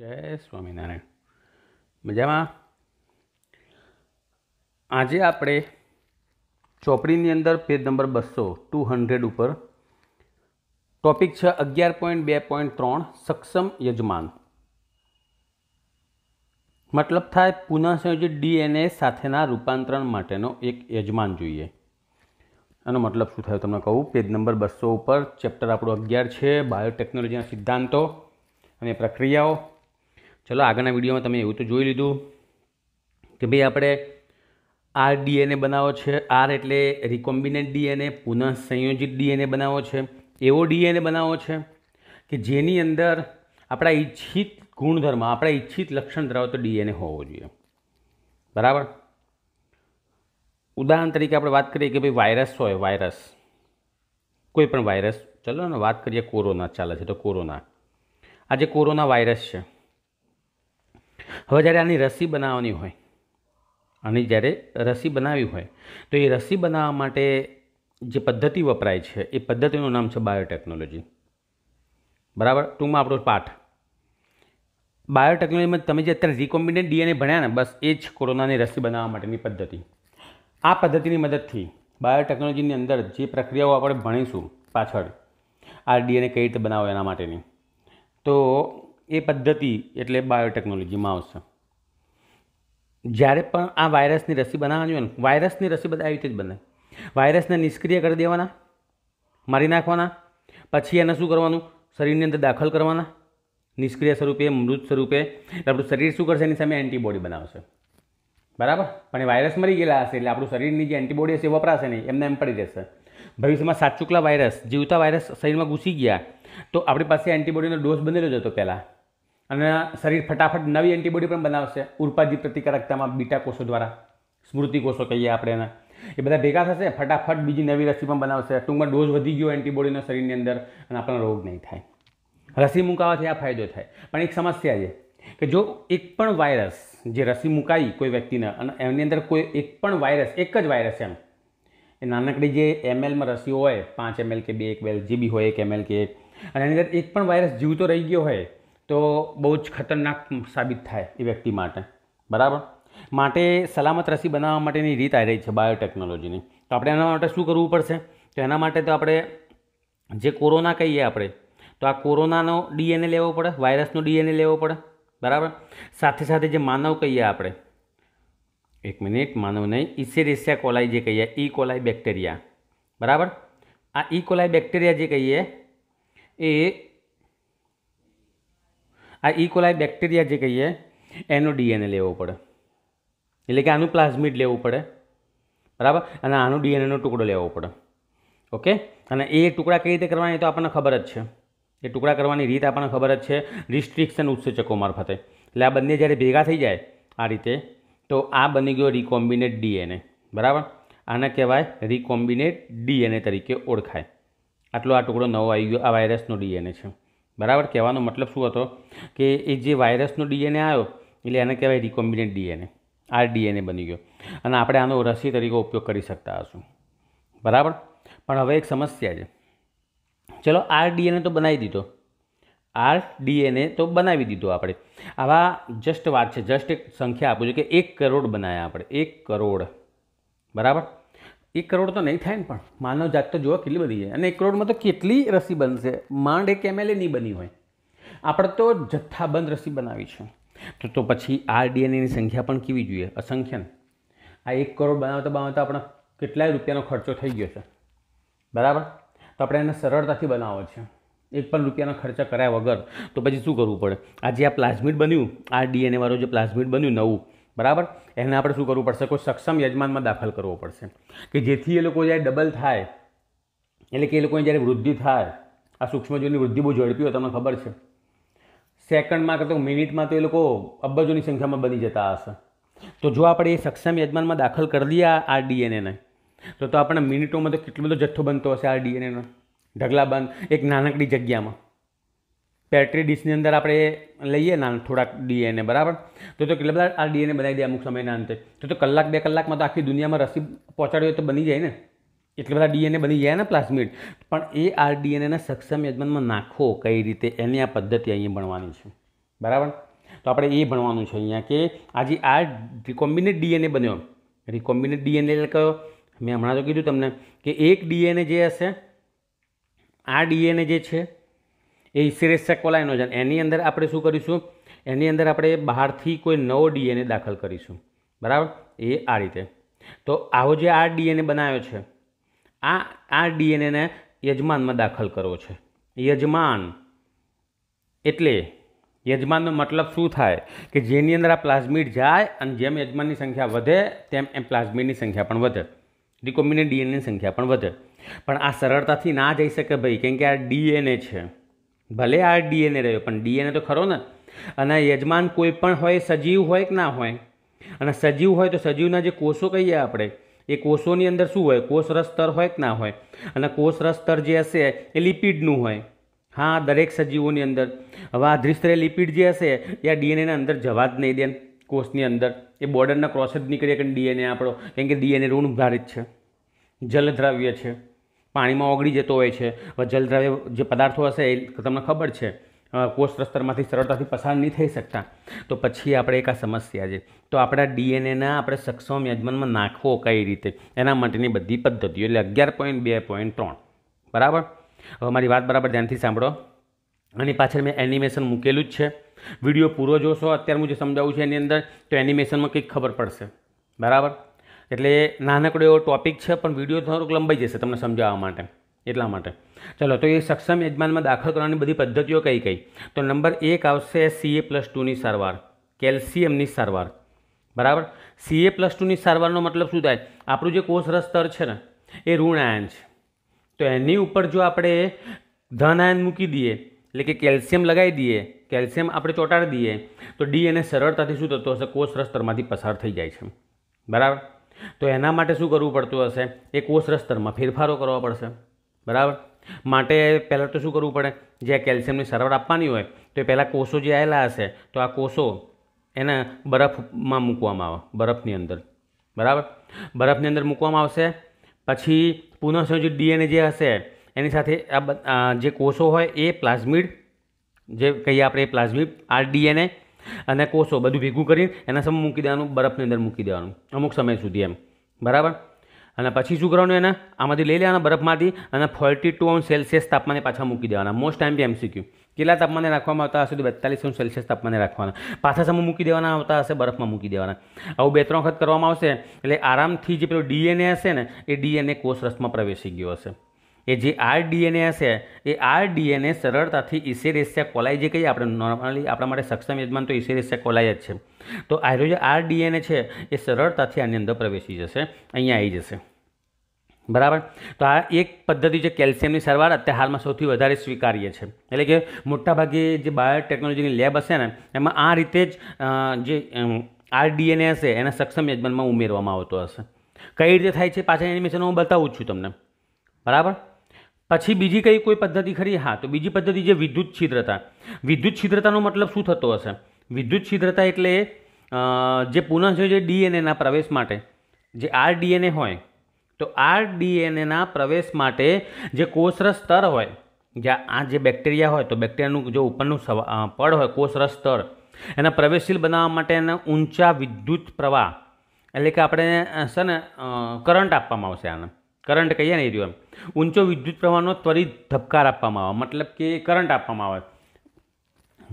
જય સ્વામિનારાયણ મજામાં આજે આપણે ચોપડીની અંદર પેજ નંબર બસો ટુ હંડ્રેડ ઉપર ટોપિક છે અગિયાર પોઈન્ટ બે પોઈન્ટ ત્રણ સક્ષમ યજમાન મતલબ થાય પુનઃસંયોજિત ડીએનએ સાથેના રૂપાંતરણ માટેનો એક યજમાન જોઈએ આનો મતલબ શું થયો તમને કહું પેજ નંબર બસો ઉપર ચેપ્ટર આપણો અગિયાર છે બાયોટેકનોલોજીના સિદ્ધાંતો અને પ્રક્રિયાઓ ચલો આગળના વિડીયોમાં તમે એવું તો જોઈ લીધું કે ભાઈ આપણે આર ડીએનએ બનાવો છે આર એટલે રિકોમ્બિનેટ ડીએનએ પુનઃ સંયોજિત ડીએનએ બનાવો છે એવો ડીએનએ બનાવો છે કે જેની અંદર આપણા ઈચ્છિત ગુણધર્મ આપણા ઈચ્છિત લક્ષણ ધરાવતો ડીએનએ હોવો જોઈએ બરાબર ઉદાહરણ તરીકે આપણે વાત કરીએ કે ભાઈ વાયરસ હોય વાયરસ કોઈ પણ વાયરસ ચલો ને વાત કરીએ કોરોના ચાલે છે તો કોરોના આ જે કોરોના વાયરસ છે હવે જ્યારે આની રસી બનાવવાની હોય આની જ્યારે રસી બનાવી હોય તો એ રસી બનાવવા માટે જે પદ્ધતિ વપરાય છે એ પદ્ધતિનું નામ છે બાયોટેકનોલોજી બરાબર ટૂંકમાં આપણો પાઠ બાયોટેકનોલોજીમાં તમે જે અત્યારે રિકોમ્બિનેટ ડીએનએ ભણ્યા ને બસ એ જ કોરોનાની રસી બનાવવા માટેની પદ્ધતિ આ પદ્ધતિની મદદથી બાયોટેકનોલોજીની અંદર જે પ્રક્રિયાઓ આપણે ભણીશું પાછળ આ ડીએનએ કઈ રીતે બનાવો એના માટેની તો એ પદ્ધતિ એટલે બાયોટેકનોલોજીમાં આવશે જ્યારે પણ આ વાયરસની રસી બનાવવાની હોય ને વાયરસની રસી બધા આવી રીતે જ બને વાયરસને નિષ્ક્રિય કરી દેવાના મારી નાખવાના પછી એને શું કરવાનું શરીરની અંદર દાખલ કરવાના નિષ્ક્રિય સ્વરૂપે મૃત સ્વરૂપે એટલે આપણું શરીર શું કરશે એની સામે એન્ટીબોડી બનાવશે બરાબર પણ એ વાયરસ મરી ગયેલા હશે એટલે આપણું શરીરની જે એન્ટીબોડી હશે એ વપરાશે નહીં એમને એમ પડી રહેશે ભવિષ્યમાં સાચુકલા વાયરસ જીવતા વાયરસ શરીરમાં ઘૂસી ગયા તો આપણી પાસે એન્ટીબોડીનો ડોઝ બનેલો જ હતો પહેલાં અને શરીર ફટાફટ નવી એન્ટીબોડી પણ બનાવશે ઉર્પાજી પ્રતિકારકતામાં બીટા કોષો દ્વારા સ્મૃતિ કોષો કહીએ આપણે એને એ બધા ભેગા થશે ફટાફટ બીજી નવી રસી પણ બનાવશે ટૂંકમાં ડોઝ વધી ગયો એન્ટીબોડીનો શરીરની અંદર અને આપણો રોગ નહીં થાય રસી મુકાવાથી આ ફાયદો થાય પણ એક સમસ્યા છે કે જો એક પણ વાયરસ જે રસી મુકાઈ કોઈ વ્યક્તિને અને એમની અંદર કોઈ એક પણ વાયરસ એક જ વાયરસ એમ એ નાનકડી જે એમએલમાં રસી હોય પાંચ એમએલ કે બે એક બે જે બી હોય એક એમએલ કે એક અને એની અંદર એક પણ વાયરસ જીવતો રહી ગયો હોય તો બહુ જ ખતરનાક સાબિત થાય એ વ્યક્તિ માટે બરાબર માટે સલામત રસી બનાવવા માટેની રીત આવી રહી છે બાયોટેકનોલોજીની તો આપણે એના માટે શું કરવું પડશે તો એના માટે તો આપણે જે કોરોના કહીએ આપણે તો આ કોરોનાનો ડીએનએ લેવો પડે વાયરસનો ડીએનએ લેવો પડે બરાબર સાથે સાથે જે માનવ કહીએ આપણે એક મિનિટ માનવ નહીં ઇસેરેસિયા કોલાઈ જે કહીએ ઈ કોલાઈ બેક્ટેરિયા બરાબર આ ઈ કોલાઈ બેક્ટેરિયા જે કહીએ એ આ ઇકોલાઈ બેક્ટેરિયા જે કહીએ એનો ડીએનએ લેવો પડે એટલે કે આનું પ્લાઝમિડ લેવું પડે બરાબર અને આનું ડીએનએનો ટુકડો લેવો પડે ઓકે અને એ ટુકડા કઈ રીતે કરવાના એ તો આપણને ખબર જ છે એ ટુકડા કરવાની રીત આપણને ખબર જ છે રિસ્ટ્રિક્શન ઉત્સેચકો મારફતે એટલે આ બંને જ્યારે ભેગા થઈ જાય આ રીતે તો આ બની ગયો રિકોમ્બિનેટ ડીએનએ બરાબર આને કહેવાય રિકોમ્બિનેટ ડીએનએ તરીકે ઓળખાય આટલો આ ટુકડો નવો આવી ગયો આ વાયરસનો ડીએનએ છે બરાબર કહેવાનો મતલબ શું હતો કે એ જે વાયરસનો ડીએનએ આવ્યો એટલે એને કહેવાય રિકોમ્બિનેટ ડીએનએ આ ડીએનએ બની ગયો અને આપણે આનો રસી તરીકે ઉપયોગ કરી શકતા હશું બરાબર પણ હવે એક સમસ્યા છે ચલો આર ડીએનએ તો બનાવી દીધો આર ડીએનએ તો બનાવી દીધો આપણે આવા જસ્ટ વાત છે જસ્ટ એક સંખ્યા આપું છું કે એક કરોડ બનાવ્યા આપણે એક કરોડ બરાબર એક કરોડ તો નહીં થાય ને પણ માનવ જાત તો જોવા કેટલી બધી છે અને એક કરોડમાં તો કેટલી રસી બનશે માંડ એક એમએલએ નહીં બની હોય આપણે તો જથ્થાબંધ રસી બનાવી છે તો તો પછી આર ડીએનએની સંખ્યા પણ કેવી જોઈએ અસંખ્ય આ એક કરોડ બનાવતા બનાવતા આપણા કેટલાય રૂપિયાનો ખર્ચો થઈ ગયો છે બરાબર તો આપણે એને સરળતાથી બનાવો છે એક પણ રૂપિયાનો ખર્ચા કર્યા વગર તો પછી શું કરવું પડે આ જે આ પ્લાઝમિડ બન્યું આ ડીએનએવાળું જે પ્લાઝમિડ બન્યું નવું બરાબર એને આપણે શું કરવું પડશે કોઈ સક્ષમ યજમાનમાં દાખલ કરવો પડશે કે જેથી એ લોકો જ્યારે ડબલ થાય એટલે કે એ લોકોની જ્યારે વૃદ્ધિ થાય આ સૂક્ષ્મજીવની વૃદ્ધિ બહુ ઝડપી હોય તમને ખબર છે સેકન્ડમાં કે તો મિનિટમાં તો એ લોકો અબજોની સંખ્યામાં બની જતા હશે તો જો આપણે એ સક્ષમ યજમાનમાં દાખલ કરી દઈએ આ ડીએનએને તો તો આપણે મિનિટોમાં તો કેટલો બધો જથ્થો બનતો હશે આ ઢગલા બંધ એક નાનકડી જગ્યામાં પેટ્રી ડીશની અંદર આપણે લઈએ ના થોડાક ડીએનએ બરાબર તો તો કેટલા બધા આ ડીએનએ બનાવી દે અમુક સમયના અંતે તો તો કલાક બે કલાકમાં તો આખી દુનિયામાં રસી પહોંચાડવી તો બની જાય ને એટલા બધા ડીએનએ બની જાય ને પ્લાસ્મિડ પણ એ આર ડીએનએને સક્ષમ યજમાનમાં નાખો કઈ રીતે એની આ પદ્ધતિ અહીંયા ભણવાની છે બરાબર તો આપણે એ ભણવાનું છે અહીંયા કે આજે આ રિકોમ્બિનેટ ડીએનએ બન્યો રિકોમ્બિનેટ ડીએનએ કયો મેં હમણાં તો કીધું તમને કે એક ડીએનએ જે હશે આ ડીએનએ જે છે એ ઇસિરેસેક કોલાઇનોજન એની અંદર આપણે શું કરીશું એની અંદર આપણે બહારથી કોઈ નવો ડીએનએ દાખલ કરીશું બરાબર એ આ રીતે તો આવો જે આ ડીએનએ બનાવ્યો છે આ આ ડીએનએને યજમાનમાં દાખલ કરવો છે યજમાન એટલે યજમાનનો મતલબ શું થાય કે જેની અંદર આ પ્લાઝમિડ જાય અને જેમ યજમાનની સંખ્યા વધે તેમ એમ પ્લાઝમિડની સંખ્યા પણ વધે રિકોમિનેટ ડીએનએની સંખ્યા પણ વધે પણ આ સરળતાથી ના જઈ શકે ભાઈ કેમ કે આ ડીએનએ છે ભલે આ ડીએનએ રહ્યો પણ ડીએનએ તો ખરો ને અને યજમાન કોઈ પણ હોય સજીવ હોય કે ના હોય અને સજીવ હોય તો સજીવના જે કોષો કહીએ આપણે એ કોષોની અંદર શું હોય કોષરસ સ્તર હોય કે ના હોય અને કોષરસ સ્તર જે હશે એ લિપિડનું હોય હા દરેક સજીવોની અંદર હવે આ ધ્રિસ્તરે લિપિડ જે હશે એ આ ડીએનએના અંદર જવા જ નહીં દેન કોષની અંદર એ બોર્ડરના ક્રોસ જ નીકળીએ કે ડીએનએ આપણો કેમ કે ડીએનએ ઋણભારિત છે જલદ્રાવ્ય છે પાણીમાં ઓગળી જતો હોય છે જલદ્રાવ્ય જે પદાર્થો હશે એ તમને ખબર છે કોષ સ્તરમાંથી સરળતાથી પસાર નહીં થઈ શકતા તો પછી આપણે એક આ સમસ્યા છે તો આપણા ડીએનએના આપણે સક્ષમ યજમાનમાં નાખવો કઈ રીતે એના માટેની બધી પદ્ધતિઓ એટલે અગિયાર પોઈન્ટ બે પોઈન્ટ ત્રણ બરાબર હવે મારી વાત બરાબર ધ્યાનથી સાંભળો આની પાછળ મેં એનિમેશન મૂકેલું જ છે વિડીયો પૂરો જોશો અત્યારે હું જે સમજાવું છું એની અંદર તો એનિમેશનમાં કંઈક ખબર પડશે બરાબર એટલે નાનકડો એવો ટોપિક છે પણ વિડીયો થોડુંક લંબાઈ જશે તમને સમજાવવા માટે એટલા માટે ચલો તો એ સક્ષમ યજમાનમાં દાખલ કરવાની બધી પદ્ધતિઓ કઈ કઈ તો નંબર એક આવશે સીએ પ્લસ ટુની સારવાર કેલ્શિયમની સારવાર બરાબર સીએ પ્લસ ટુની સારવારનો મતલબ શું થાય આપણું જે કોષરસ સ્તર છે ને એ ઋણ આયન છે તો એની ઉપર જો આપણે ધન આયન મૂકી દઈએ એટલે કે કેલ્શિયમ લગાવી દઈએ કેલ્શિયમ આપણે ચોંટાડી દઈએ તો ડી એને સરળતાથી શું થતું હશે કોષરસ સ્તરમાંથી પસાર થઈ જાય છે બરાબર તો એના માટે શું કરવું પડતું હશે એ કોષ રસ્તરમાં ફેરફારો કરવા પડશે બરાબર માટે પહેલાં તો શું કરવું પડે જે કેલ્શિયમની સરવર આપવાની હોય તો એ પહેલાં કોષો જે આવેલા હશે તો આ કોષો એને બરફમાં મૂકવામાં આવે બરફની અંદર બરાબર બરફની અંદર મૂકવામાં આવશે પછી પુનઃસંયોજિત ડીએનએ જે હશે એની સાથે આ જે કોષો હોય એ પ્લાઝમિડ જે કહીએ આપણે એ પ્લાઝમિડ આ ડીએનએ અને કોષો બધું ભેગું કરીને એના સમય મૂકી દેવાનું બરફની અંદર મૂકી દેવાનું અમુક સમય સુધી એમ બરાબર અને પછી શું કરવાનું એને આમાંથી લઈ લેવાના બરફમાંથી અને ફોર્ટી ટુ ઓન સેલ્સિયસ તાપમાને પાછા મૂકી દેવાના મોસ્ટ ટાઈમ બી એમસીક્યુ કેટલા તાપમાને રાખવામાં આવતા હશે તો બેતાલીસ ઓન સેલ્સિયસ તાપમાને રાખવાના પાછા સમય મૂકી દેવાના આવતા હશે બરફમાં મૂકી દેવાના આવું બે ત્રણ વખત કરવામાં આવશે એટલે આરામથી જે પેલું ડીએનએ હશે ને એ ડીએનએ કોષ રસમાં પ્રવેશી ગયો હશે એ જે આર ડીએનએ હશે એ આર ડીએનએ સરળતાથી ઇસેરેસિયા કોલાઈ જે કહીએ આપણે નોર્મલી આપણા માટે સક્ષમ યજમાન તો ઇસેરેસિયા કોલાઈ જ છે તો આ જે આર ડીએનએ છે એ સરળતાથી આની અંદર પ્રવેશી જશે અહીંયા આવી જશે બરાબર તો આ એક પદ્ધતિ જે કેલ્શિયમની સારવાર અત્યારે હાલમાં સૌથી વધારે સ્વીકાર્ય છે એટલે કે મોટાભાગે જે બાયોટેકનોલોજીની લેબ હશે ને એમાં આ રીતે જ જે આર ડીએનએ હશે એના સક્ષમ યજમાનમાં ઉમેરવામાં આવતો હશે કઈ રીતે થાય છે પાછળ એનિમેશન હું બતાવું છું તમને બરાબર પછી બીજી કઈ કોઈ પદ્ધતિ ખરી હા તો બીજી પદ્ધતિ જે વિદ્યુત છિદ્રતા વિદ્યુત છિદ્રતાનો મતલબ શું થતો હશે વિદ્યુત છિદ્રતા એટલે જે પુનઃ છે જે ડીએનએના પ્રવેશ માટે જે આર ડીએનએ હોય તો આર ડીએનએના પ્રવેશ માટે જે કોષરસ સ્તર હોય જ્યાં આ જે બેક્ટેરિયા હોય તો બેક્ટેરિયાનું જો ઉપરનું પડ હોય કોષરસ સ્તર એના પ્રવેશશીલ બનાવવા માટે એના ઊંચા વિદ્યુત પ્રવાહ એટલે કે આપણે છે ને કરંટ આપવામાં આવશે આને કરંટ કહીએ ને એ રહ્યો એમ ઊંચો વિદ્યુત પ્રવાહનો ત્વરિત ધબકાર આપવામાં આવે મતલબ કે કરંટ આપવામાં આવે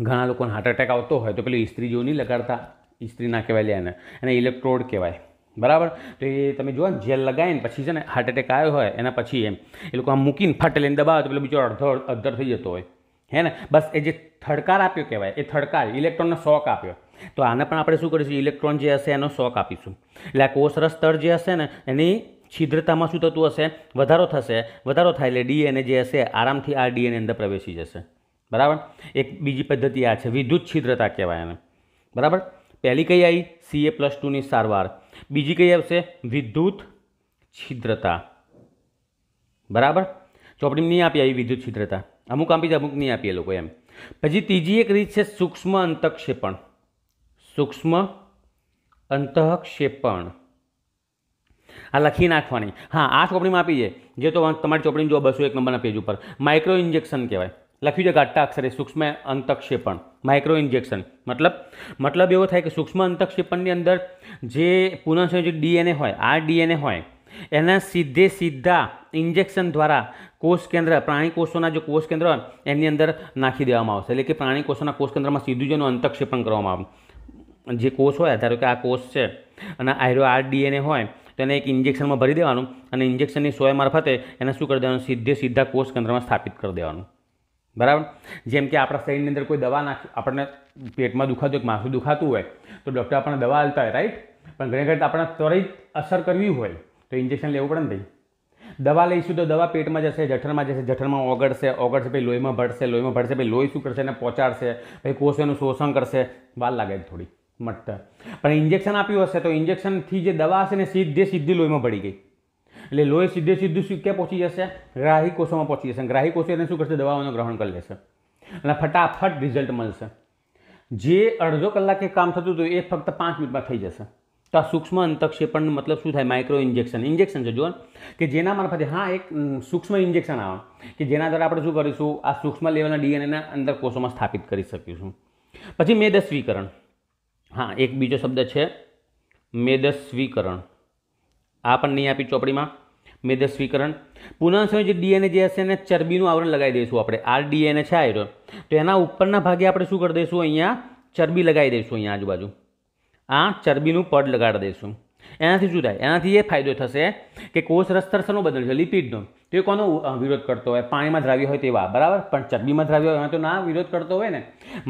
ઘણા લોકોને હાર્ટ એટેક આવતો હોય તો પેલી ઇસ્ત્રી જેવું નહીં લગાડતા ઇસ્ત્રી ના કહેવાય લે એને એને ઇલેક્ટ્રોડ કહેવાય બરાબર તો એ તમે જુઓ ને જેલ લગાવીને પછી છે ને હાર્ટ એટેક આવ્યો હોય એના પછી એમ એ લોકો આમ મૂકીને ફાટે લઈને દબાવે તો પેલો બીજો અડધો અધર થઈ જતો હોય હે ને બસ એ જે થડકાર આપ્યો કહેવાય એ થડકાર ઇલેક્ટ્રોનનો શોક આપ્યો તો આને પણ આપણે શું કરીશું ઇલેક્ટ્રોન જે હશે એનો શોક આપીશું એટલે આ કોષરસ સ્તર જે હશે ને એની છિદ્રતામાં શું થતું હશે વધારો થશે વધારો થાય એટલે ડીએનએ જે હશે આરામથી આ ડીએનએ અંદર પ્રવેશી જશે બરાબર એક બીજી પદ્ધતિ આ છે વિદ્યુત છિદ્રતા કહેવાય એને બરાબર પહેલી કઈ આવી સીએ પ્લસ ટુની સારવાર બીજી કઈ આવશે વિદ્યુત છિદ્રતા બરાબર ચોપડી નહીં આપી આવી વિદ્યુત છિદ્રતા અમુક આપી છે અમુક નહીં આપી લોકો એમ પછી ત્રીજી એક રીત છે સૂક્ષ્મ અંતઃક્ષેપણ સૂક્ષ્મ અંતઃક્ષેપણ આ લખી નાખવાની હા આ ચોપડીમાં આપી છે જે તો તમારી ચોપડીની જો બસો એક નંબરના પેજ ઉપર માઇક્રો ઇન્જેક્શન કહેવાય લખ્યું છે ઘાટા અક્ષરે સૂક્ષ્મ અંતક્ષેપણ માઇક્રો ઇન્જેક્શન મતલબ મતલબ એવો થાય કે સૂક્ષ્મ અંતક્ષેપણની અંદર જે પુનઃ જે ડીએનએ હોય આ ડીએનએ હોય એના સીધે સીધા ઇન્જેક્શન દ્વારા કોષ કેન્દ્ર પ્રાણી કોષોના જે કોષ કેન્દ્ર હોય એની અંદર નાખી દેવામાં આવશે એટલે કે પ્રાણી કોષોના કોષ કેન્દ્રમાં સીધું જ અંતક્ષેપણ કરવામાં આવે જે કોષ હોય ધારો કે આ કોષ છે અને આયરો આર ડીએનએ હોય તો એને એક ઇન્જેક્શનમાં ભરી દેવાનું અને ઇન્જેક્શનની સોય મારફતે એને શું કરી દેવાનું સીધે સીધા કોષકેન્દ્રમાં સ્થાપિત કરી દેવાનું બરાબર જેમ કે આપણા શરીરની અંદર કોઈ દવા નાખી આપણને પેટમાં દુખાતું હોય માથું દુખાતું હોય તો ડૉક્ટર આપણને દવા આપતા હોય રાઈટ પણ ઘણી વખત આપણે ત્વરિત અસર કરવી હોય તો ઇન્જેક્શન લેવું પડે ને ભાઈ દવા લઈશું તો દવા પેટમાં જશે જઠરમાં જશે જઠરમાં ઓગળશે ઓગળશે પછી લોહીમાં ભળશે લોહીમાં ભળશે પછી લોહી શું કરશે એને પહોંચાડશે પછી કોષ એનું શોષણ કરશે વાર લાગે થોડી મટર પણ ઇન્જેક્શન આપ્યું હશે તો ઇન્જેક્શનથી જે દવા હશે ને સીધે સીધી લોહીમાં પડી ગઈ એટલે લોહી સીધે સીધું શું ક્યાં પહોંચી જશે ગ્રાહી કોષોમાં પહોંચી જશે ગ્રાહી કોષો એને શું કરશે દવાઓનું ગ્રહણ કરી લેશે અને ફટાફટ રિઝલ્ટ મળશે જે અડધો કલાકે કામ થતું હતું એ ફક્ત પાંચ મિનિટમાં થઈ જશે તો આ સૂક્ષ્મ અંતક્ષેપણ મતલબ શું થાય માઇક્રો ઇન્જેક્શન ઇન્જેક્શન છે જુઓ કે જેના મારફતે હા એક સૂક્ષ્મ ઇન્જેક્શન આવે કે જેના દ્વારા આપણે શું કરીશું આ સૂક્ષ્મ લેવલના ડીએનએના અંદર કોષોમાં સ્થાપિત કરી શકીશું પછી મેદસ્વીકરણ હા એક બીજો શબ્દ છે મેદસ્વીકરણ આ પણ નહીં આપી ચોપડીમાં મેદસ્વીકરણ પુનઃ જે ડીએનએ જે હશે એને ચરબીનું આવરણ લગાવી દઈશું આપણે આ ડીએનએ છે આયરો તો એના ઉપરના ભાગે આપણે શું કરી દઈશું અહીંયા ચરબી લગાવી દઈશું અહીંયા આજુબાજુ આ ચરબીનું પડ લગાડી દઈશું એનાથી શું થાય એનાથી એ ફાયદો થશે કે કોષ રસ્તર શનો બદલ છે લિપિડનો તો એ કોનો વિરોધ કરતો હોય પાણીમાં દ્રાવ્ય હોય તેવા બરાબર પણ ચરબીમાં દ્રાવ્ય હોય તો ના વિરોધ કરતો હોય ને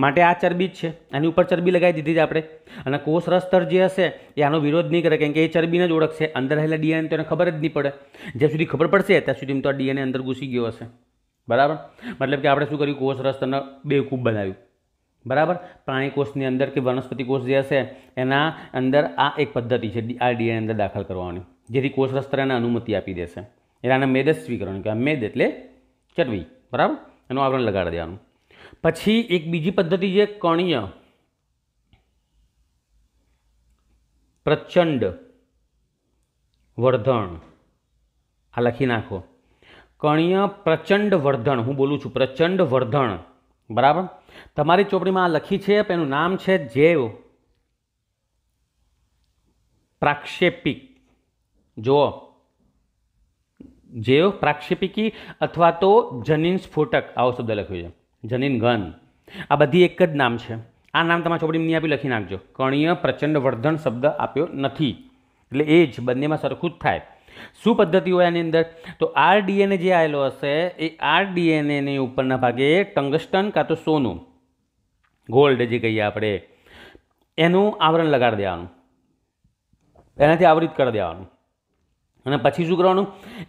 માટે આ ચરબી જ છે આની ઉપર ચરબી લગાવી દીધી છે આપણે અને કોષ રસ્તર જે હશે એ આનો વિરોધ નહીં કરે કેમ કે એ ચરબીને જ ઓળખશે અંદર રહેલા ડીએનએ તો એને ખબર જ નહીં પડે જ્યાં સુધી ખબર પડશે ત્યાં સુધી તો આ ડીએનએ અંદર ઘૂસી ગયો હશે બરાબર મતલબ કે આપણે શું કર્યું કોષ રસ્તરને બેવકૂફ બનાવ્યું બરાબર પ્રાણી કોષની અંદર કે વનસ્પતિ કોષ જે હશે એના અંદર આ એક પદ્ધતિ છે આ ડીએનએ અંદર દાખલ કરવાની જેથી કોષ એને અનુમતિ આપી દેશે એટલે આને મેદ જ સ્વીકરણ કહેવાય મેદ એટલે ચટવી બરાબર એનું આવરણ લગાડી દેવાનું પછી એક બીજી પદ્ધતિ છે કણીય પ્રચંડ વર્ધણ આ લખી નાખો કણીય પ્રચંડ વર્ધણ હું બોલું છું પ્રચંડ વર્ધણ બરાબર તમારી ચોપડીમાં આ લખી છે એનું નામ છે જેવ પ્રાક્ષેપિક જુઓ જેવ પ્રાક્ષેપિકી અથવા તો જનીન સ્ફોટક આવો શબ્દ લખ્યો છે જનીન ઘન આ બધી એક જ નામ છે આ નામ તમારા ચોપડીમાં નહીં આપી લખી નાખજો કણીય પ્રચંડ વર્ધન શબ્દ આપ્યો નથી એટલે એ જ બંનેમાં સરખું જ થાય શું પદ્ધતિ હોય આની અંદર તો આર ડીએનએ જે આવેલો હશે એ આર ડીએનએની ઉપરના ભાગે ટંગસ્ટન કાં તો સોનું ગોલ્ડ જે કહીએ આપણે એનું આવરણ લગાડી દેવાનું એનાથી આવરિત કરી દેવાનું અને પછી શું કરવાનું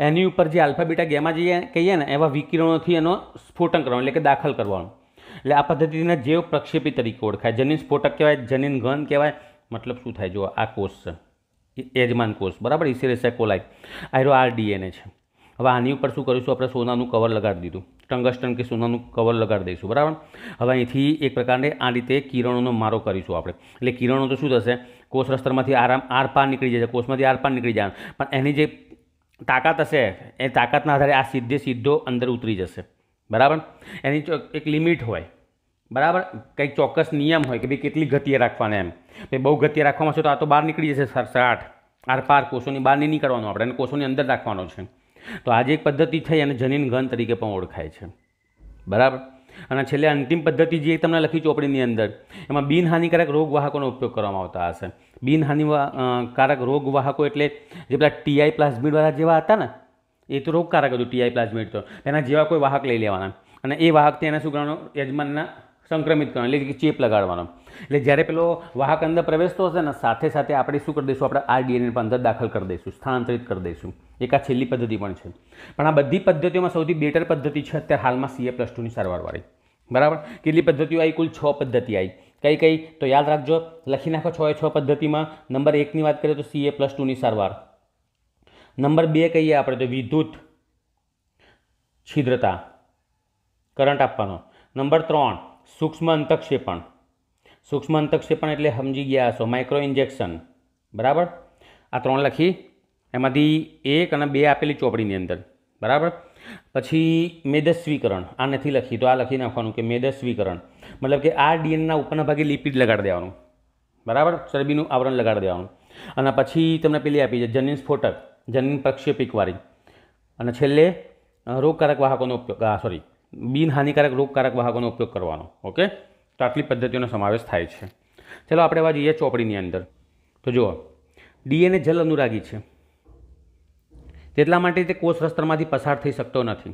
એની ઉપર જે આલ્ફાબીટા ગેમા જે કહીએ ને એવા વિકિરણોથી એનો સ્ફોટન કરવાનું એટલે કે દાખલ કરવાનું એટલે આ પદ્ધતિને જૈવ પ્રક્ષેપી તરીકે ઓળખાય જનીન સ્ફોટક કહેવાય જનીન ઘન કહેવાય મતલબ શું થાય જો આ કોષ છે યજમાન કોષ બરાબર ઇસેરેસેકોલાઈ આયરો આર ડીએનએ છે હવે આની ઉપર શું કરીશું આપણે સોનાનું કવર લગાડી દીધું ટંગસ્ટન કે સોનાનું કવર લગાડી દઈશું બરાબર હવે અહીંથી એક પ્રકારે આ રીતે કિરણોનો મારો કરીશું આપણે એટલે કિરણો તો શું થશે કોષ રસ્તરમાંથી આરામ આરપાર નીકળી જશે કોષમાંથી આરપાર નીકળી જાય પણ એની જે તાકાત હશે એ તાકાતના આધારે આ સીધે સીધો અંદર ઉતરી જશે બરાબર એની એક લિમિટ હોય બરાબર કંઈક ચોક્કસ નિયમ હોય કે ભાઈ કેટલી ગતિએ રાખવાના એમ ભાઈ બહુ ગતિએ રાખવામાં છે તો આ તો બહાર નીકળી જશે સરસાઠ આરપાર કોષોની બહાર નહીં નીકળવાનો આપણે એને કોષોની અંદર રાખવાનો છે તો આજે એક પદ્ધતિ થઈ અને જનીન ઘન તરીકે પણ ઓળખાય છે બરાબર અને છેલ્લે અંતિમ પદ્ધતિ જે તમને લખી ચોપડીની અંદર એમાં બિનહાનિકારક રોગવાહકોનો ઉપયોગ કરવામાં આવતા હશે બિનહાનિકારક રોગવાહકો એટલે જે પેલા ટીઆઈ પ્લાઝમીડવાળા જેવા હતા ને એ તો રોગકારક હતું ટીઆઈ પ્લાઝમિડ તો એના જેવા કોઈ વાહક લઈ લેવાના અને એ વાહકથી એને શું કરવાનો યજમાનના સંક્રમિત કરવાનો એટલે કે ચેપ લગાડવાનો એટલે જ્યારે પેલો વાહક અંદર પ્રવેશતો હશે ને સાથે સાથે આપણે શું કરી દઈશું આપણે આ ડીએનએ પણ અંદર દાખલ કરી દઈશું સ્થળાંતરિત કરી દઈશું એક આ છેલ્લી પદ્ધતિ પણ છે પણ આ બધી પદ્ધતિઓમાં સૌથી બેટર પદ્ધતિ છે અત્યારે હાલમાં સીએ પ્લસ ટુની સારવારવાળી બરાબર કેટલી પદ્ધતિઓ આવી કુલ છ પદ્ધતિ આવી કઈ કઈ તો યાદ રાખજો લખી નાખો છ એ છ પદ્ધતિમાં નંબર એકની વાત કરીએ તો સીએ પ્લસ ટુની સારવાર નંબર બે કહીએ આપણે તો વિદ્યુત છિદ્રતા કરંટ આપવાનો નંબર ત્રણ સૂક્ષ્મ અંતક્ષેપણ સૂક્ષ્મ અંતક્ષેપણ એટલે સમજી ગયા હશો માઇક્રો ઇન્જેક્શન બરાબર આ ત્રણ લખી એમાંથી એક અને બે આપેલી ચોપડીની અંદર બરાબર પછી મેદસ્વીકરણ આ નથી લખી તો આ લખી નાખવાનું કે મેદસ્વીકરણ મતલબ કે આ ડીએનના ઉપરના ભાગે લિપિડ લગાડી દેવાનું બરાબર ચરબીનું આવરણ લગાડી દેવાનું અને પછી તમને પેલી આપી છે જનીન સ્ફોટક જનીન પ્રક્ષેપિકવાળી અને છેલ્લે રોગકારક વાહકોનો ઉપયોગ સોરી બિનહાનિકારક રોગકારક વાહકોનો ઉપયોગ કરવાનો ઓકે તો આટલી પદ્ધતિઓનો સમાવેશ થાય છે ચાલો આપણે એવા જઈએ ચોપડીની અંદર તો જુઓ ડીએનએ જલ અનુરાગી છે તેટલા માટે તે કોષ રસ્તરમાંથી પસાર થઈ શકતો નથી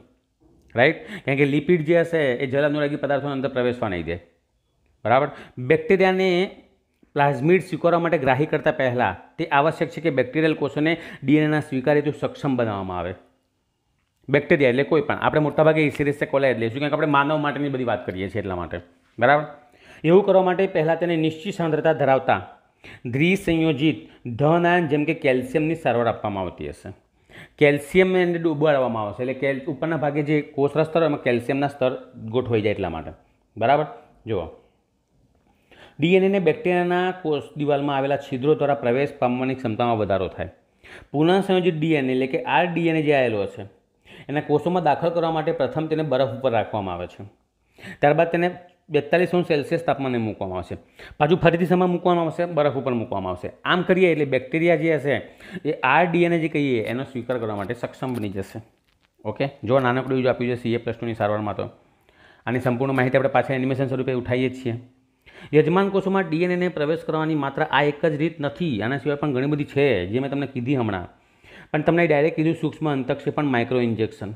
રાઈટ કારણ કે લિપિડ જે હશે એ જલ અનુરાગી પદાર્થોની અંદર પ્રવેશવા નહીં દે બરાબર બેક્ટેરિયાને પ્લાઝમિડ સ્વીકારવા માટે ગ્રાહી કરતાં પહેલાં તે આવશ્યક છે કે બેક્ટેરિયલ કોષોને ડીએનએના સ્વીકારે તો સક્ષમ બનાવવામાં આવે બેક્ટેરિયા એટલે કોઈ પણ આપણે મોટાભાગે ઇસીરિસે કોલાઇડ લઈશું કારણ કે આપણે માનવ માટેની બધી વાત કરીએ છીએ એટલા માટે બરાબર એવું કરવા માટે પહેલાં તેને નિશ્ચિત સાંદ્રતા ધરાવતા દ્રિસંયોજિત ધન આયન જેમ કે કેલ્શિયમની સારવાર આપવામાં આવતી હશે કેલ્શિયમ એને ડૂબાડવામાં આવશે એટલે કેલ ઉપરના ભાગે જે કોષના સ્તર એમાં કેલ્શિયમના સ્તર ગોઠવાઈ જાય એટલા માટે બરાબર જુઓ ડીએનએને બેક્ટેરિયાના કોષ દિવાલમાં આવેલા છિદ્રો દ્વારા પ્રવેશ પામવાની ક્ષમતામાં વધારો થાય પુનઃસંયોજિત ડીએનએ એટલે કે આર ડીએનએ જે આવેલો છે એના કોષોમાં દાખલ કરવા માટે પ્રથમ તેને બરફ ઉપર રાખવામાં આવે છે ત્યારબાદ તેને બેતાલીસ સો સેલ્સિયસ તાપમાને મૂકવામાં આવશે પાછું ફરીથી સમય મૂકવામાં આવશે બરફ ઉપર મૂકવામાં આવશે આમ કરીએ એટલે બેક્ટેરિયા જે હશે એ આર ડીએનએ જે કહીએ એનો સ્વીકાર કરવા માટે સક્ષમ બની જશે ઓકે જો નાનકડું જ આપ્યું છે સીએ પ્લસ ટુની સારવારમાં તો આની સંપૂર્ણ માહિતી આપણે પાછા એનિમેશન સ્વરૂપે ઉઠાવીએ છીએ યજમાન કોષોમાં ડીએનએને પ્રવેશ કરવાની માત્ર આ એક જ રીત નથી આના સિવાય પણ ઘણી બધી છે જે મેં તમને કીધી હમણાં પણ તમને ડાયરેક્ટ કીધું સૂક્ષ્મ અંતક્ષેપણ માઇક્રો ઇન્જેક્શન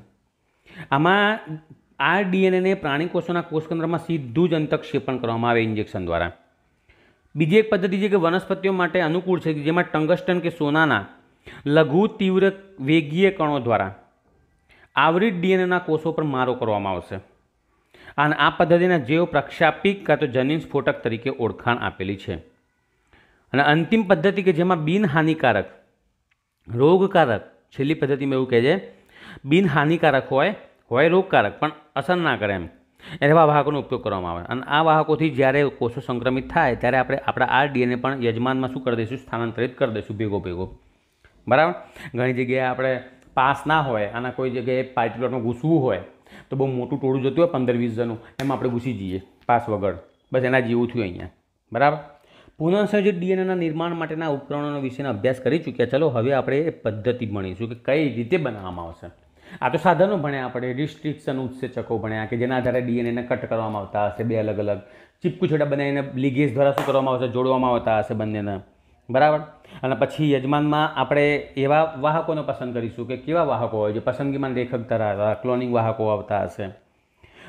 આમાં આ ડીએનએને પ્રાણી કોષોના કોષકેન્દ્રમાં સીધું જ અંતક્ષેપણ કરવામાં આવે ઇન્જેક્શન દ્વારા બીજી એક પદ્ધતિ છે કે વનસ્પતિઓ માટે અનુકૂળ છે જેમાં ટંગસ્ટન કે સોનાના લઘુ તીવ્ર વેગીય કણો દ્વારા આવરિત ડીએનએના કોષો પર મારો કરવામાં આવશે અને આ પદ્ધતિના જેઓ પ્રક્ષાપિક કાં તો જનીન સ્ફોટક તરીકે ઓળખાણ આપેલી છે અને અંતિમ પદ્ધતિ કે જેમાં બિનહાનિકારક રોગકારક છેલ્લી પદ્ધતિમાં એવું કહે છે બિનહાનિકારક હોય હોય રોગકારક પણ અસર ના કરે એમ એવા વાહકોનો ઉપયોગ કરવામાં આવે અને આ વાહકોથી જ્યારે કોષો સંક્રમિત થાય ત્યારે આપણે આપણા આ ડીએનએ પણ યજમાનમાં શું કરી દઈશું સ્થાનાંતરિત કરી દઈશું ભેગો ભેગો બરાબર ઘણી જગ્યાએ આપણે પાસ ના હોય અને કોઈ જગ્યાએ પાર્ટીપ્લોટમાં ઘૂસવું હોય તો બહુ મોટું ટોળું જતું હોય પંદર વીસ જણનું એમ આપણે ઘૂસી જઈએ પાસ વગર બસ એના જેવું થયું અહીંયા બરાબર પુનઃસંયોજિત ડીએનએના નિર્માણ માટેના ઉપકરણોનો વિશેનો અભ્યાસ કરી ચૂક્યા ચલો હવે આપણે એ પદ્ધતિ ભણીશું કે કઈ રીતે બનાવવામાં આવશે આ તો સાધનો ભણ્યા આપણે રિસ્ટ્રિક્શન ઉત્સેચકો ભણ્યા કે જેના આધારે ડીએનએને કટ કરવામાં આવતા હશે બે અલગ અલગ ચીપકુછેડા બનાવીને લિગેજ દ્વારા શું કરવામાં આવશે જોડવામાં આવતા હશે બંનેને બરાબર અને પછી યજમાનમાં આપણે એવા વાહકોને પસંદ કરીશું કે કેવા વાહકો હોય જે પસંદગીમાં લેખક ધરાવતા ક્લોનિંગ વાહકો આવતા હશે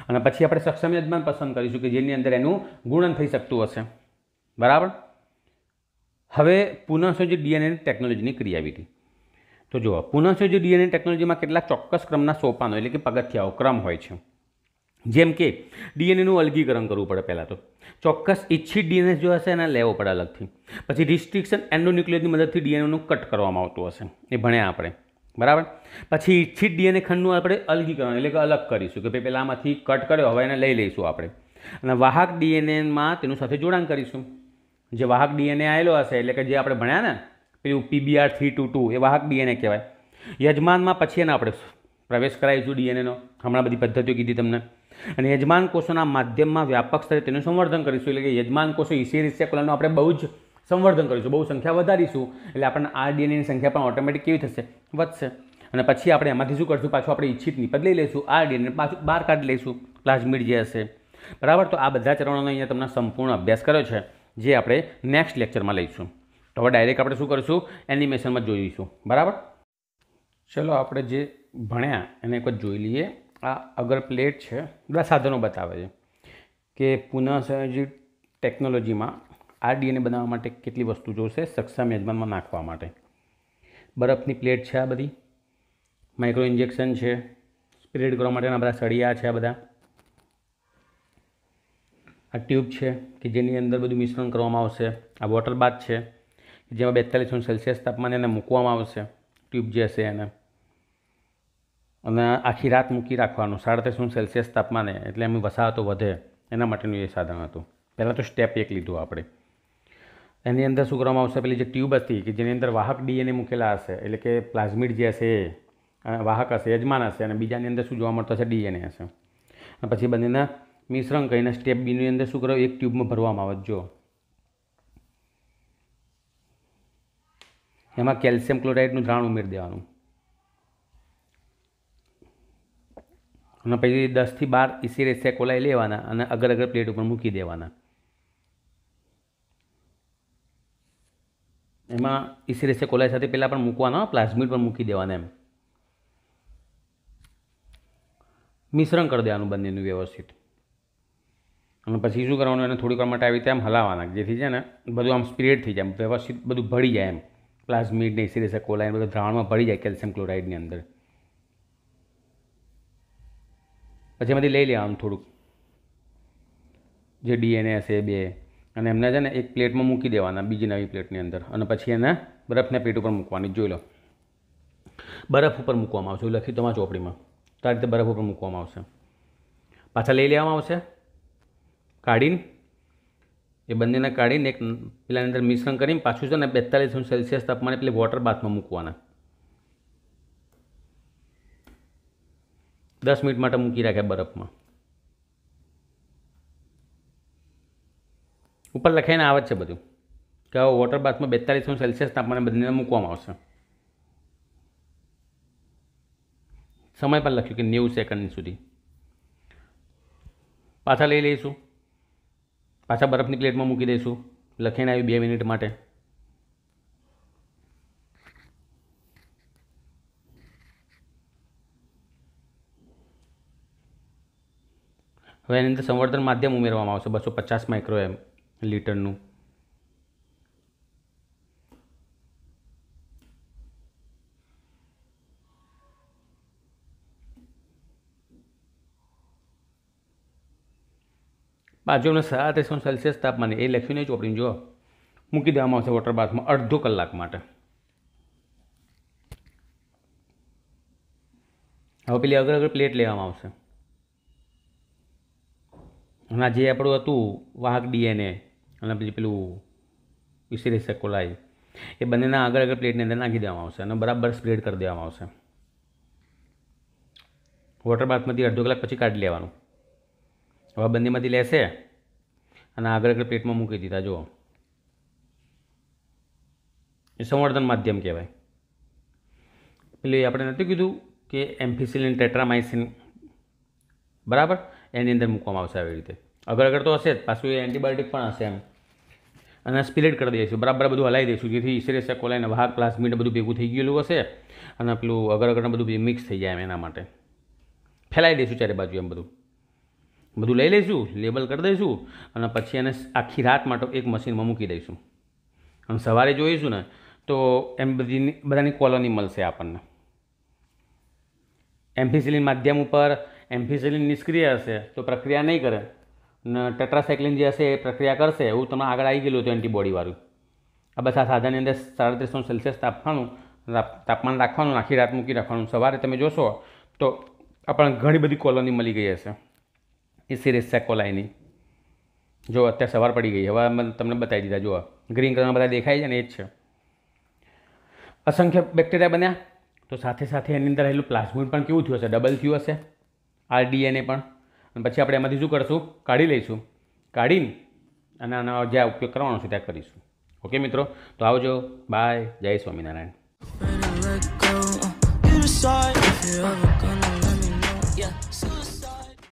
અને પછી આપણે સક્ષમ યજમાન પસંદ કરીશું કે જેની અંદર એનું ગુણન થઈ શકતું હશે બરાબર હવે પુનઃસંયોજિત ડીએનએ ટેકનોલોજીની ક્રિયાવિધિ તો જુઓ પુનઃસંયોજિત ડીએનએ ટેકનોલોજીમાં કેટલા ચોક્કસ ક્રમના સોપાનો એટલે કે પગથિયાઓ ક્રમ હોય છે જેમ કે ડીએનએનું અલગીકરણ કરવું પડે પહેલાં તો ચોક્કસ ઇચ્છિત ડીએનએ જો હશે એને લેવો પડે અલગથી પછી રિસ્ટ્રિક્શન એન્ડોન્યુક્લિયરની મદદથી ડીએનએનું કટ કરવામાં આવતું હશે એ ભણ્યા આપણે બરાબર પછી ઇચ્છિત ડીએનએ ખંડનું આપણે અલગીકરણ એટલે કે અલગ કરીશું કે ભાઈ પહેલાં આમાંથી કટ કર્યો હવે એને લઈ લઈશું આપણે અને વાહક ડીએનએમાં તેનું સાથે જોડાણ કરીશું જે વાહક ડીએનએ આવેલો હશે એટલે કે જે આપણે ભણ્યા ને પેલું પીબીઆર થ્રી ટુ ટુ એ વાહક ડીએનએ કહેવાય યજમાનમાં પછી એને આપણે પ્રવેશ કરાવીશું ડીએનએનો હમણાં બધી પદ્ધતિઓ કીધી તમને અને યજમાન કોષોના માધ્યમમાં વ્યાપક સ્તરે તેનું સંવર્ધન કરીશું એટલે કે યજમાન કોષો ઈસીરિસિયા કોલનનું આપણે બહુ જ સંવર્ધન કરીશું બહુ સંખ્યા વધારીશું એટલે આપણને આ ડીએનએની સંખ્યા પણ ઓટોમેટિક કેવી થશે વધશે અને પછી આપણે એમાંથી શું કરીશું પાછું આપણે ઈચ્છિત નિપજ લઈ લઈશું આ ડીએનએ પાછું બહાર કાઢી લઈશું પ્લાઝમિડ જે હશે બરાબર તો આ બધા ચરણોનો અહીંયા તમને સંપૂર્ણ અભ્યાસ કર્યો છે જે આપણે નેક્સ્ટ લેક્ચરમાં લઈશું તો હવે ડાયરેક્ટ આપણે શું કરીશું એનિમેશનમાં જોઈશું બરાબર ચલો આપણે જે ભણ્યા એને એક જોઈ લઈએ આ અગર પ્લેટ છે બધા સાધનો બતાવે છે કે પુનઃસંયોજિત ટેકનોલોજીમાં આરડીએને બનાવવા માટે કેટલી વસ્તુ જોશે સક્ષમ યજમાનમાં નાખવા માટે બરફની પ્લેટ છે આ બધી માઇક્રો ઇન્જેક્શન છે સ્પ્રેડ કરવા માટેના બધા સળિયા છે આ બધા આ ટ્યુબ છે કે જેની અંદર બધું મિશ્રણ કરવામાં આવશે આ વોટર બાથ છે જેમાં બેતાલીસ સેલ્સિયસ તાપમાને એને મૂકવામાં આવશે ટ્યુબ જે હશે એને અને આખી રાત મૂકી રાખવાનું સાડત્રીસ સેલ્સિયસ તાપમાને એટલે એમની વસાહતો વધે એના માટેનું એ સાધન હતું પહેલાં તો સ્ટેપ એક લીધું આપણે એની અંદર શું કરવામાં આવશે પેલી જે ટ્યુબ હતી કે જેની અંદર વાહક ડીએનએ મૂકેલા હશે એટલે કે પ્લાઝમિડ જે હશે એ વાહક હશે યજમાન હશે અને બીજાની અંદર શું જોવા મળતું હશે ડીએનએ હશે અને પછી બંનેના મિશ્રણ કરીને સ્ટેપ બીની અંદર શું કરો એક ટ્યુબમાં ભરવામાં આવે જો એમાં કેલ્શિયમ ક્લોરાઇડનું દ્રાણ ઉમેરી દેવાનું અને પછી દસથી બાર ઈસી રેસે કોલાઈ લેવાના અને અગર અગર પ્લેટ ઉપર મૂકી દેવાના એમાં ઈસી રેસે કોલાઈ સાથે પહેલાં પણ મૂકવાના પ્લાઝમિટ પણ મૂકી દેવાના એમ મિશ્રણ કરી દેવાનું બંનેનું વ્યવસ્થિત અને પછી શું કરવાનું એને થોડીક વાર માટે આવી રીતે આમ હલાવવાના જેથી છે ને બધું આમ સ્પ્રેડ થઈ જાય વ્યવસ્થિત બધું ભળી જાય એમ પ્લાઝમિડ ને સિરેસા કોલાઇન બધું દ્રાવણમાં ભળી જાય કેલ્શિયમ ક્લોરાઇડની અંદર પછી એમાંથી લઈ લેવાનું થોડુંક જે ડીએનએ હશે બે અને એમને છે ને એક પ્લેટમાં મૂકી દેવાના બીજી નવી પ્લેટની અંદર અને પછી એને બરફના પેટ ઉપર મૂકવાની જોઈ લો બરફ ઉપર મૂકવામાં આવશે લખી તમારા ચોપડીમાં તો આ રીતે બરફ ઉપર મૂકવામાં આવશે પાછા લઈ લેવામાં આવશે કાઢીને એ બંનેને કાઢીને એક પેલાની અંદર મિશ્રણ કરીને પાછું છે ને બેતાલીસ સેલ્સિયસ તાપમાને પેલી વોટર બાથમાં મૂકવાના દસ મિનિટ માટે મૂકી રાખ્યા બરફમાં ઉપર લખાઈને આવે છે બધું કે વોટર બાથમાં બેતાલીસ સેલ્સિયસ તાપમાને બંનેને મૂકવામાં આવશે સમય પર લખ્યું કે નેવું સેકન્ડ સુધી પાછા લઈ લઈશું પાછા બરફની પ્લેટમાં મૂકી દઈશું લખીને આવી બે મિનિટ માટે હવે એની અંદર સંવર્ધન માધ્યમ ઉમેરવામાં આવશે બસો પચાસ માઇક્રો એમ લીટરનું બાજુના સાત એસોન સેલ્સિયસ તાપમાને એ લખ્યું નહીં ચોપડીને જુઓ મૂકી દેવામાં આવશે વોટર બાથમાં અડધો કલાક માટે હવે પેલી અગર અગર પ્લેટ લેવામાં આવશે અને જે આપણું હતું વાહક ડીએનએ અને પછી પેલું વિસરી કોલાઈ એ બંનેના આગળ આગળ પ્લેટની અંદર નાખી દેવામાં આવશે અને બરાબર સ્પ્રેડ કરી દેવામાં આવશે વોટર બાથમાંથી અડધો કલાક પછી કાઢી લેવાનું હવે બંનેમાંથી લેશે અને આગળ આગળ પ્લેટમાં મૂકી દીધા જુઓ એ સંવર્ધન માધ્યમ કહેવાય પેલી આપણે નથી કીધું કે એમ્ફિસિલિન ટેટ્રામાઇસિન બરાબર એની અંદર મૂકવામાં આવશે આવી રીતે આગળ આગળ તો હશે જ પાછું એ એન્ટીબાયોટિક પણ હશે એમ અને સ્પિલેટ કરી દઈશું બરાબર બધું હલાવી દઈશું જેથી ઇસરેસા કોલાઈને વાહક પ્લાસ્મિટ બધું ભેગું થઈ ગયેલું હશે અને પેલું અગર અગરને બધું મિક્સ થઈ જાય એમ એના માટે ફેલાવી દઈશું ચારે બાજુ એમ બધું બધું લઈ લઈશું લેબલ કરી દઈશું અને પછી એને આખી રાત માટે એક મશીનમાં મૂકી દઈશું અને સવારે જોઈશું ને તો એમ બધી બધાની કોલોની મળશે આપણને એમ્ફિસિલિન માધ્યમ ઉપર એમ્ફિસિલિન નિષ્ક્રિય હશે તો પ્રક્રિયા નહીં કરે ને ટેટ્રાસાયક્લિન જે હશે એ પ્રક્રિયા કરશે એવું તમે આગળ આવી ગયેલું હતું એન્ટીબોડીવાળું આ બસ આ સાધાની અંદર સાડત્રીસો સેલ્સિયસ તાપવાનું તાપમાન રાખવાનું આખી રાત મૂકી રાખવાનું સવારે તમે જોશો તો આપણને ઘણી બધી કોલોની મળી ગઈ હશે એ સિરીઝ સેકોલાઈની જો અત્યારે સવાર પડી ગઈ હવે તમને બતાવી દીધા જુઓ ગ્રીન કલરમાં બધા દેખાય છે ને એ જ છે અસંખ્ય બેક્ટેરિયા બન્યા તો સાથે સાથે એની અંદર રહેલું પ્લાઝમોડ પણ કેવું થયું હશે ડબલ થયું હશે આર ડીએનએ પણ અને પછી આપણે એમાંથી શું કરીશું કાઢી લઈશું કાઢીને અને આનો જ્યાં ઉપયોગ કરવાનો છે ત્યાં કરીશું ઓકે મિત્રો તો આવજો બાય જય સ્વામિનારાયણ